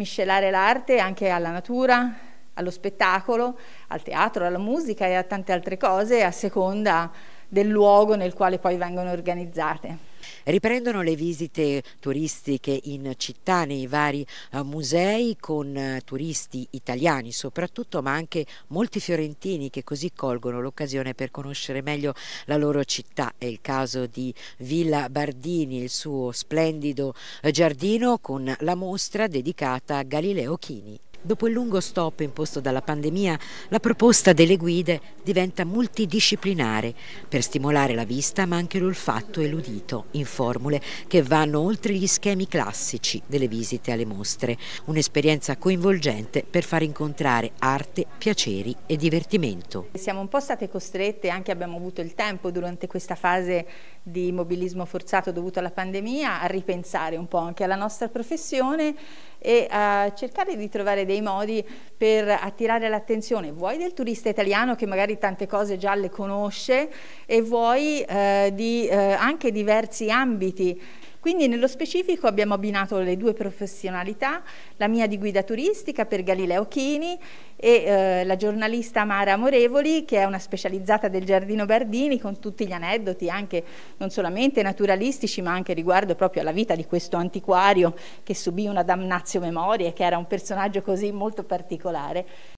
miscelare l'arte anche alla natura, allo spettacolo, al teatro, alla musica e a tante altre cose a seconda del luogo nel quale poi vengono organizzate. Riprendono le visite turistiche in città nei vari eh, musei con eh, turisti italiani soprattutto ma anche molti fiorentini che così colgono l'occasione per conoscere meglio la loro città. È il caso di Villa Bardini, il suo splendido eh, giardino con la mostra dedicata a Galileo Chini. Dopo il lungo stop imposto dalla pandemia, la proposta delle guide diventa multidisciplinare per stimolare la vista ma anche l'olfatto e l'udito in formule che vanno oltre gli schemi classici delle visite alle mostre. Un'esperienza coinvolgente per far incontrare arte, piaceri e divertimento. Siamo un po' state costrette, anche abbiamo avuto il tempo durante questa fase di mobilismo forzato dovuto alla pandemia a ripensare un po' anche alla nostra professione e a cercare di trovare dei dei modi per attirare l'attenzione, vuoi del turista italiano che magari tante cose già le conosce e vuoi eh, di eh, anche diversi ambiti quindi nello specifico abbiamo abbinato le due professionalità, la mia di guida turistica per Galileo Chini e eh, la giornalista Mara Amorevoli che è una specializzata del Giardino Bardini con tutti gli aneddoti anche non solamente naturalistici ma anche riguardo proprio alla vita di questo antiquario che subì una damnazio memoria che era un personaggio così molto particolare.